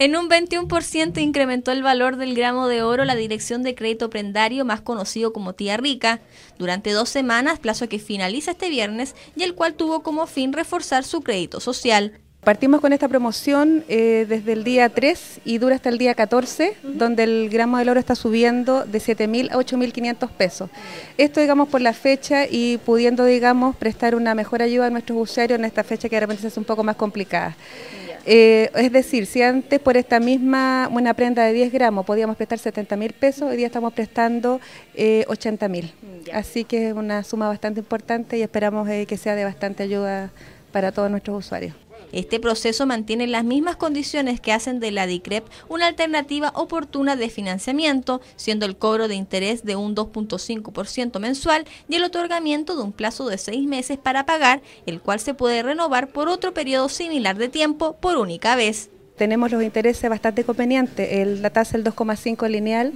En un 21% incrementó el valor del gramo de oro la Dirección de Crédito Prendario, más conocido como Tía Rica, durante dos semanas, plazo que finaliza este viernes y el cual tuvo como fin reforzar su crédito social. Partimos con esta promoción eh, desde el día 3 y dura hasta el día 14, donde el gramo del oro está subiendo de 7.000 a 8.500 pesos. Esto, digamos, por la fecha y pudiendo, digamos, prestar una mejor ayuda a nuestros usuarios en esta fecha que de repente es un poco más complicada. Eh, es decir, si antes por esta misma, una prenda de 10 gramos, podíamos prestar 70 mil pesos, hoy día estamos prestando eh, 80 mil. Así que es una suma bastante importante y esperamos eh, que sea de bastante ayuda para todos nuestros usuarios. Este proceso mantiene las mismas condiciones que hacen de la DICREP una alternativa oportuna de financiamiento, siendo el cobro de interés de un 2.5% mensual y el otorgamiento de un plazo de seis meses para pagar, el cual se puede renovar por otro periodo similar de tiempo por única vez tenemos los intereses bastante convenientes. El, la tasa el 2,5 lineal.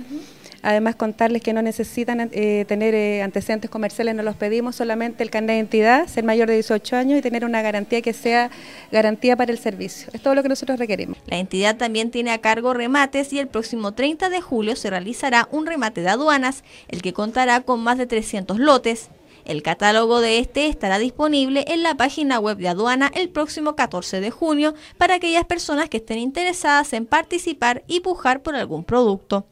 Además, contarles que no necesitan eh, tener eh, antecedentes comerciales, no los pedimos, solamente el carnet de entidad, ser mayor de 18 años y tener una garantía que sea garantía para el servicio. Es todo lo que nosotros requerimos. La entidad también tiene a cargo remates y el próximo 30 de julio se realizará un remate de aduanas, el que contará con más de 300 lotes el catálogo de este estará disponible en la página web de aduana el próximo 14 de junio para aquellas personas que estén interesadas en participar y pujar por algún producto.